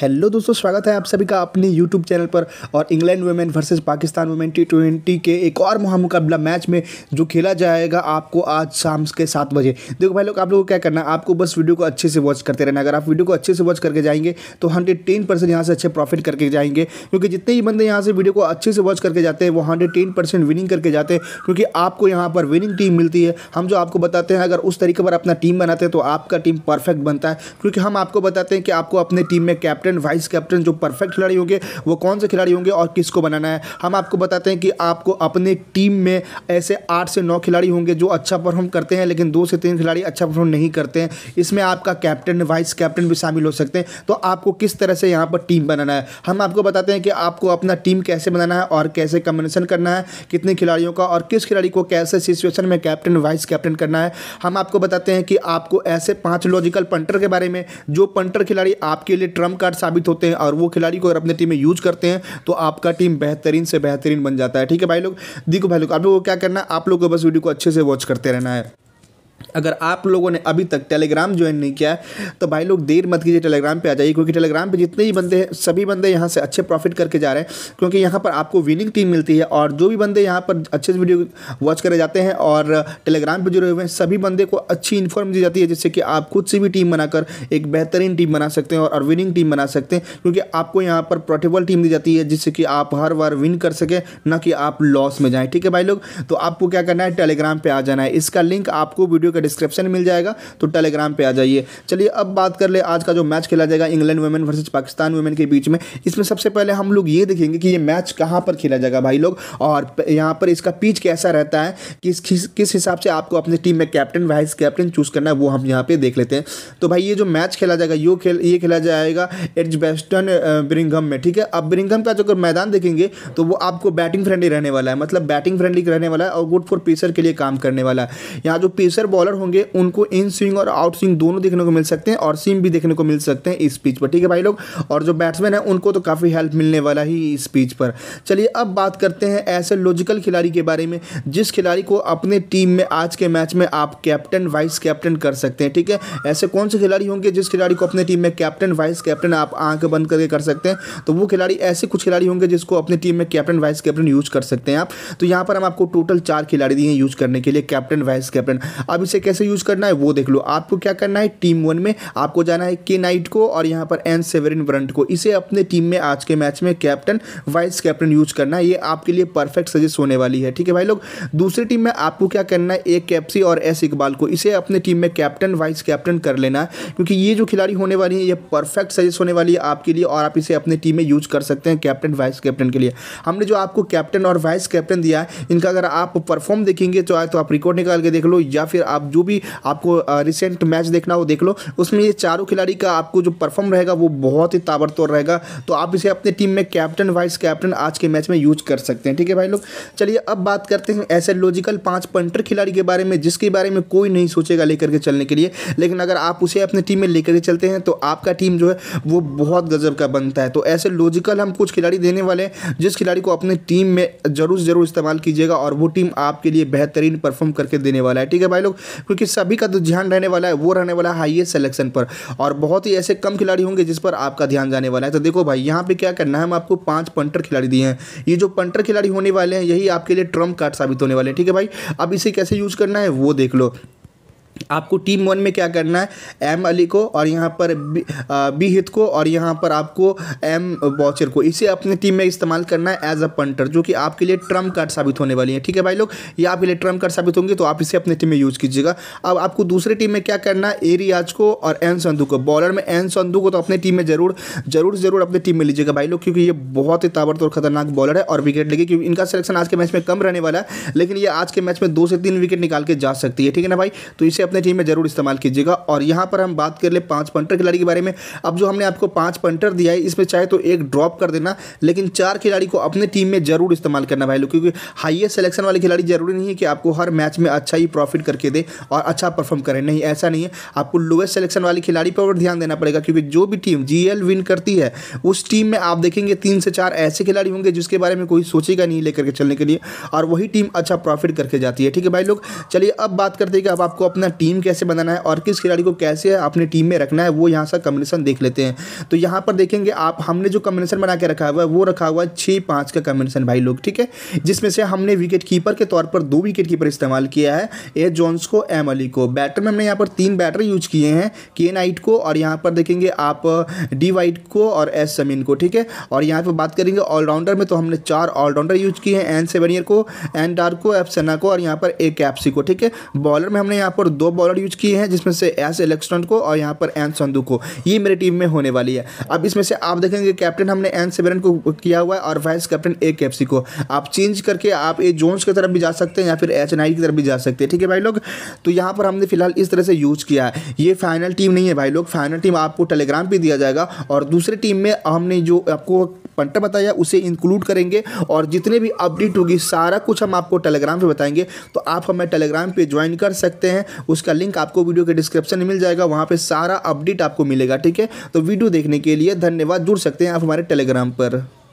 hello दोस्तों स्वागत है आप सभी का अपने यूट्यूब चैनल पर और England women versus Pakistan women T twenty के एक और महामुकाबला मैच में जो खेला जाएगा आपको आज शाम के सात बजे देखो भाई लोग आप लोगों को क्या करना है आपको बस वीडियो को अच्छे से वॉच करते रहना अगर आप वीडियो को अच्छे से वॉच करके जाएंगे तो हंड्रेड टेन परसेंट यहाँ से अच्छे प्रॉफिट करके जाएंगे क्योंकि जितने ही बंदे यहाँ से वीडियो को अच्छे से वॉच करके जाते हैं वो हंड्रेड टेन परसेंट विनिंग करके जाते हैं क्योंकि आपको यहाँ पर विनिंग टीम मिलती है हम जो आपको बताते हैं अगर उस तरीके पर अपना टीम बनाते हैं तो आपका टीम परफेक्ट बनता है क्योंकि हम आपको बताते हैं कि आपको अपने टीम में कैप कैप्टन वाइस कैप्टन जो परफेक्ट खिलाड़ी होंगे वो कौन से खिलाड़ी होंगे और किसको बनाना है हम आपको बताते हैं कि आपको अपने टीम में ऐसे आठ से नौ खिलाड़ी होंगे जो अच्छा परफॉर्म करते हैं लेकिन दो से तीन खिलाड़ी अच्छा परफॉर्म नहीं करते हैं इसमें आपका कैप्टन वाइस कैप्टन भी शामिल हो सकते हैं तो आपको किस तरह से यहाँ पर टीम बनाना है हम आपको बताते हैं कि आपको अपना टीम कैसे बनाना है और कैसे कम्बिनेशन करना है कितने खिलाड़ियों का और किस खिलाड़ी को कैसे सिचुएशन में कैप्टन वाइस कैप्टन करना है हम आपको बताते हैं कि आपको ऐसे पाँच लॉजिकल पंटर के बारे में जो पंटर खिलाड़ी आपके लिए ट्रम्प कार्ड कार्ड साबित होते हैं और वो खिलाड़ी को अगर अपने टीम में यूज करते हैं तो आपका टीम बेहतरीन से बेहतरीन बन जाता है ठीक है भाई लोग देखो भाई लोग आप लोग को क्या करना है आप लोग को बस वीडियो को अच्छे से वॉच करते रहना है अगर आप लोगों ने अभी तक टेलीग्राम ज्वाइन नहीं किया है तो भाई लोग देर मत कीजिए टेलीग्राम पे आ जाइए क्योंकि टेलीग्राम पे जितने ही बंदे हैं सभी बंदे यहाँ से अच्छे प्रॉफिट करके जा रहे हैं क्योंकि यहाँ पर आपको विनिंग टीम मिलती है और जो भी बंदे यहाँ पर अच्छे से वीडियो वॉच करे जाते हैं और टेलीग्राम पर जुड़े हुए हैं सभी बंदे को अच्छी इन्फॉर्म दी जाती है जिससे कि आप खुद से भी टीम बनाकर एक बेहतरीन टीम बना सकते हैं और विनिंग टीम बना सकते हैं क्योंकि आपको यहाँ पर प्रॉफिटेबल टीम दी जाती है जिससे कि आप हर बार विन कर सकें ना कि आप लॉस में जाएँ ठीक है भाई लोग तो आपको क्या करना है टेलीग्राम पर आ जाना है इसका लिंक आपको वीडियो का डिस्क्रिप्शन मिल जाएगा तो टेलीग्राम पर आ जाइए चलिए अब बात कर ले आज का जो मैच खेला जाएगा England women versus Pakistan women के बीच में इसमें सबसे पहले हम लोग ये देखेंगे कि ये मैच कहाँ पर खेला जाएगा भाई लोग और यहाँ पर इसका पिच कैसा रहता है किस किस हिसाब से आपको अपनी टीम में कैप्टन वाइस कैप्टन चूज़ करना है वो हम यहाँ पे देख लेते हैं तो भाई ये जो मैच खेला जाएगा यो खेल ये खेला जाएगा एड्ज बेस्टन ब्रिंगम में ठीक है अब ब्रिंगम का जो अगर मैदान देखेंगे तो वो आपको बैटिंग फ्रेंडली रहने वाला है मतलब बैटिंग फ्रेंडली रहने वाला है और गुड फॉर पेसर के लिए काम करने वाला है यहाँ जो पेसर बॉलर होंगे उनको इन स्विंग और आउट स्विंग दोनों देखने को मिल सकते हैं और सिम भी देखने को मिल सकते हैं इस पिच पर ठीक है भाई लोग और जो बैट्समैन है उनको तो काफ़ी हेल्प मिलने वाला ही इस पिच पर चलिए अब बात करते हैं ऐसे लॉजिकल खिलाड़ी के बारे में जिस खिलाड़ी को अपने टीम में आज के मैच में आप कैप्टन वाइस कैप्टन कर सकते हैं ठीक है ऐसे कौन से खिलाड़ी होंगे जिस खिलाड़ी को अपने टीम में कैप्टन वाइस कैप्टन आप आंख बंद करके कर सकते हैं तो वो खिलाड़ी ऐसे कुछ खिलाड़ी होंगे जिसको अपने टीम में कैप्टन वाइस कैप्टन यूज कर सकते हैं आप तो यहां पर हम आपको टोटल चार खिलाड़ी दिए यूज करने के लिए कैप्टन वाइस कैप्टन अब उसे कैसे यूज़ करना है वो देख लो आपको क्या करना है टीम वन में आपको जाना है के नाइट को और यहाँ पर एन सेवरिन ब्रंट को इसे अपने टीम में आज के मैच में कैप्टन वाइस कैप्टन यूज करना है ये आपके लिए परफेक्ट सजेस्ट होने वाली है ठीक है भाई लोग दूसरी टीम में आपको क्या करना है ए कैप्सी और एस इकबाल को इसे अपने टीम में कैप्टन वाइस कैप्टन कर लेना क्योंकि ये जो खिलाड़ी होने वाली है ये परफेक्ट सजेस्ट होने वाली है आपके लिए और आप इसे अपने टीम में यूज कर सकते हैं कैप्टन वाइस कैप्टन के लिए हमने जो आपको कैप्टन और वाइस कैप्टन दिया है इनका अगर आप परफॉर्म देखेंगे तो, तो आप रिकॉर्ड निकाल के देख लो या फिर आप जो भी आपको रिसेंट मैच देखना हो देख लो उसमें ये चारों खिलाड़ी का आपको जो परफॉर्म रहेगा वो बहुत ही ताबड़तोड़ रहेगा तो आप इसे अपने टीम में कैप्टन वाइस कैप्टन आज के मैच में यूज कर सकते हैं ठीक है भाई लोग चलिए अब बात करते हैं ऐसे लॉजिकल पाँच पंटर खिलाड़ी के बारे में जिसके बारे में कोई नहीं सोचेगा लेकर के चलने के लिए लेकिन अगर आप उसे अपने टीम में लेकर के चलते हैं तो आपका टीम जो है वो बहुत गजब का बनता है तो ऐसे लॉजिकल हम कुछ खिलाड़ी देने वाले हैं जिस खिलाड़ी को अपने टीम में ज़रूर ज़रूर इस्तेमाल कीजिएगा और वो टीम आपके लिए बेहतरीन परफॉर्म करके देने वाला है ठीक है भाई लोग क्योंकि सभी का जो तो ध्यान रहने वाला है वो रहने वाला है हाईएस्ट सेलेक्शन पर और बहुत ही ऐसे कम खिलाड़ी होंगे जिस पर आपका ध्यान जाने वाला है तो देखो भाई यहाँ पे क्या करना है हम आपको पांच पंटर खिलाड़ी दिए हैं ये जो पंटर खिलाड़ी होने वाले हैं यही आपके लिए ट्रम्प कार्ड साबित होने वाले हैं ठीक है भाई अब इसे कैसे यूज करना है वो देख लो आपको टीम वन में क्या करना है एम अली को और यहाँ पर बी, हित को और यहाँ पर आपको एम बॉचर को इसे अपने टीम में इस्तेमाल करना है एज अ पंटर जो कि आपके लिए ट्रम्प कार्ड साबित होने वाली है ठीक है भाई लोग ये आपके लिए ट्रम्प कार्ड साबित होंगे तो आप इसे अपने टीम में यूज़ कीजिएगा अब आपको दूसरी टीम में क्या करना है ए रियाज को और एन संधु को बॉलर में एन संधु को तो अपने टीम में ज़रूर ज़रूर ज़रूर अपने टीम में लीजिएगा भाई लोग क्योंकि ये बहुत ही ताबड़तोड़ खतरनाक बॉलर है और विकेट लेगी क्योंकि इनका सिलेक्शन आज के मैच में कम रहने वाला है लेकिन ये आज के मैच में दो से तीन विकेट निकाल के जा सकती है ठीक है ना भाई तो इसे अपने टीम में जरूर इस्तेमाल कीजिएगा और यहाँ पर हम बात कर ले पाँच पंटर खिलाड़ी के बारे में अब जो हमने आपको पाँच पंटर दिया है इसमें चाहे तो एक ड्रॉप कर देना लेकिन चार खिलाड़ी को अपने टीम में जरूर इस्तेमाल करना भाई लोग क्योंकि हाइएस्ट सेलेक्शन वाले खिलाड़ी जरूरी नहीं है कि आपको हर मैच में अच्छा ही प्रॉफिट करके दे और अच्छा परफॉर्म करें नहीं ऐसा नहीं है आपको लोएस्ट सेलेक्शन वाले खिलाड़ी पर ध्यान देना पड़ेगा क्योंकि जो भी टीम जी विन करती है उस टीम में आप देखेंगे तीन से चार ऐसे खिलाड़ी होंगे जिसके बारे में कोई सोचेगा नहीं लेकर के चलने के लिए और वही टीम अच्छा प्रॉफिट करके जाती है ठीक है भाई लोग चलिए अब बात करते हैं कि अब आपको अपना टीम कैसे बनाना है और किस खिलाड़ी को कैसे अपने टीम में रखना है वो यहाँ सा कम्बिनेशन देख लेते हैं तो यहाँ पर देखेंगे आप हमने जो कम्बिनेशन बना के रखा हुआ है वो रखा हुआ है छः पाँच का कम्बिनेशन भाई लोग ठीक है जिसमें से हमने विकेट कीपर के तौर पर दो विकेट कीपर इस्तेमाल किया है ए जॉन्स को एम अली को बैटर में हमने यहाँ पर तीन बैटर यूज किए हैं के नाइट को और यहाँ पर देखेंगे आप डी वाइट को और एस समीन को ठीक है और यहाँ पर बात करेंगे ऑलराउंडर में तो हमने चार ऑलराउंडर यूज किए हैं एन सेवनियर को एन डार को एफ सना को और यहाँ पर ए कैप्सी को ठीक है बॉलर में हमने यहाँ पर दो दो बॉलर यूज किए हैं जिसमें से एस एलेक्स्टन को और यहाँ पर एन संधु को ये मेरी टीम में होने वाली है अब इसमें से आप देखेंगे कैप्टन हमने एन सेवरन को किया हुआ है और वाइस कैप्टन ए कैप्सी को आप चेंज करके आप ए जोन्स की तरफ भी जा सकते हैं या फिर एच की तरफ भी जा सकते हैं ठीक है भाई लोग तो यहाँ पर हमने फिलहाल इस तरह से यूज किया है ये फाइनल टीम नहीं है भाई लोग फाइनल टीम आपको टेलीग्राम पर दिया जाएगा और दूसरी टीम में हमने जो आपको पंटर बताया उसे इंक्लूड करेंगे और जितने भी अपडेट होगी सारा कुछ हम आपको टेलीग्राम पर बताएंगे तो आप हमें टेलीग्राम पर ज्वाइन कर सकते हैं उसका लिंक आपको वीडियो के डिस्क्रिप्शन में मिल जाएगा वहाँ पर सारा अपडेट आपको मिलेगा ठीक है तो वीडियो देखने के लिए धन्यवाद जुड़ सकते हैं आप हमारे टेलीग्राम पर